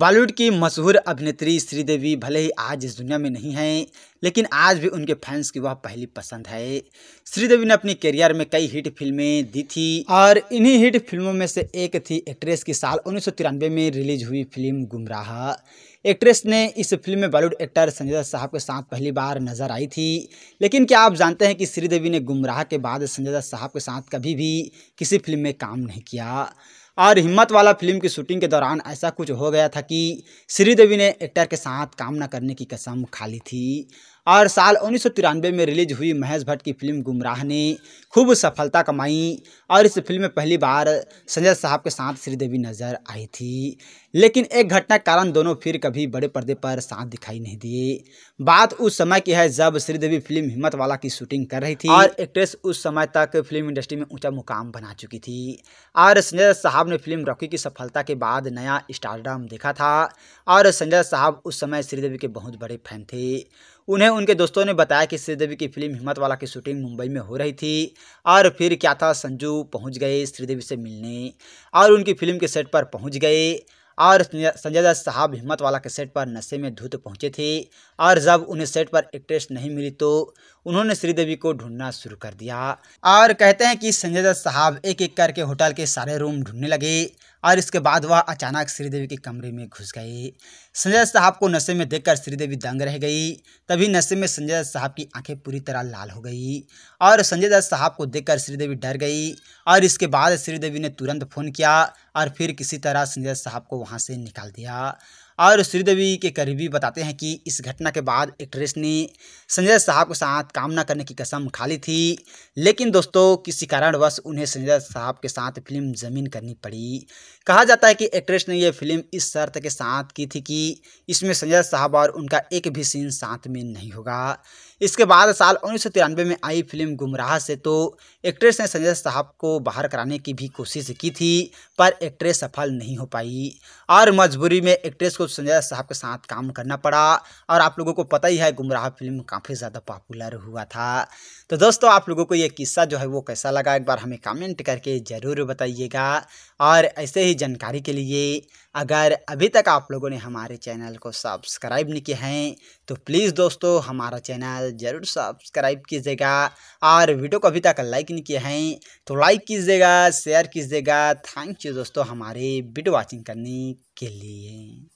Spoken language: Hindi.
बॉलीवुड की मशहूर अभिनेत्री श्रीदेवी भले ही आज इस दुनिया में नहीं हैं लेकिन आज भी उनके फैंस की वह पहली पसंद है श्रीदेवी ने अपने करियर में कई हिट फिल्में दी थी और इन्हीं हिट फिल्मों में से एक थी एक्ट्रेस की साल उन्नीस में रिलीज हुई फिल्म गुमराह एक्ट्रेस ने इस फिल्म में बॉलीवुड एक्टर संजय दत्त साहब के साथ पहली बार नजर आई थी लेकिन क्या आप जानते हैं कि श्रीदेवी ने गुमराह के बाद संजय दत्त साहब के साथ कभी भी किसी फिल्म में काम नहीं किया और हिम्मत वाला फिल्म की शूटिंग के दौरान ऐसा कुछ हो गया था कि श्रीदेवी ने एक्टर के साथ काम न करने की कसम खा ली थी और साल उन्नीस में रिलीज हुई महेश भट्ट की फिल्म गुमराह ने खूब सफलता कमाई और इस फिल्म में पहली बार संजय साहब के साथ श्रीदेवी नजर आई थी लेकिन एक घटना के कारण दोनों फिर कभी बड़े पर्दे पर साथ दिखाई नहीं दिए बात उस समय की है जब श्रीदेवी फिल्म हिम्मत वाला की शूटिंग कर रही थी और एक्ट्रेस उस समय तक फिल्म इंडस्ट्री में ऊंचा मुकाम बना चुकी थी और संजय साहब ने फिल्म रॉकी की सफलता के बाद नया स्टारडम देखा था और संजय साहब उस समय श्रीदेवी के बहुत बड़े फैन थे उन्हें उनके दोस्तों ने बताया कि श्रीदेवी की फिल्म हिम्मत वाला की शूटिंग मुंबई में हो रही थी और फिर क्या था संजू पहुंच गए श्रीदेवी से मिलने और उनकी फिल्म के सेट पर पहुंच गए और संजय दत्त साहब हिम्मत वाला के सेट पर नशे में धुत पहुंचे थे और जब उन्हें सेट पर एक्ट्रेस नहीं मिली तो उन्होंने श्रीदेवी को ढूंढना शुरू कर दिया और कहते हैं कि संजय दत्त साहब एक एक करके होटल के सारे रूम ढूंढने लगे और इसके बाद वह अचानक श्रीदेवी के कमरे में घुस गए संजय साहब को नशे में देखकर श्रीदेवी दंग रह गई तभी नशे में संजय दत्त साहब की आंखें पूरी तरह लाल हो गई और संजय दत्त साहब को देखकर श्रीदेवी डर गई और इसके बाद श्रीदेवी ने तुरंत फ़ोन किया और फिर किसी तरह संजय साहब को वहाँ से निकाल दिया और श्रीदेवी के करीबी बताते हैं कि इस घटना के बाद एक्ट्रेस ने संजय साहब के साथ काम न करने की कसम खा ली थी लेकिन दोस्तों किसी कारणवश उन्हें संजय साहब के साथ फिल्म जमीन करनी पड़ी कहा जाता है कि एक्ट्रेस ने यह फिल्म इस शर्त के साथ की थी कि इसमें संजय साहब और उनका एक भी सीन साथ में नहीं होगा इसके बाद साल उन्नीस में आई फिल्म गुमराह से तो एक्ट्रेस ने संजय साहब को बाहर कराने की भी कोशिश की थी पर एक्ट्रेस सफल नहीं हो पाई और मजबूरी में एक्ट्रेस को संजय साहब के साथ काम करना पड़ा और आप लोगों को पता ही है गुमराह फिल्म काफ़ी ज़्यादा पॉपुलर हुआ था तो दोस्तों आप लोगों को ये किस्सा जो है वो कैसा लगा एक बार हमें कमेंट करके ज़रूर बताइएगा और ऐसे ही जानकारी के लिए अगर अभी तक आप लोगों ने हमारे चैनल को सब्सक्राइब नहीं किया है तो प्लीज़ दोस्तों हमारा चैनल ज़रूर सब्सक्राइब कीजिएगा और वीडियो को अभी तक लाइक नहीं किया है तो लाइक कीजिएगा शेयर कीजिएगा थैंक यू दोस्तों हमारे वीडियो वॉचिंग करने के लिए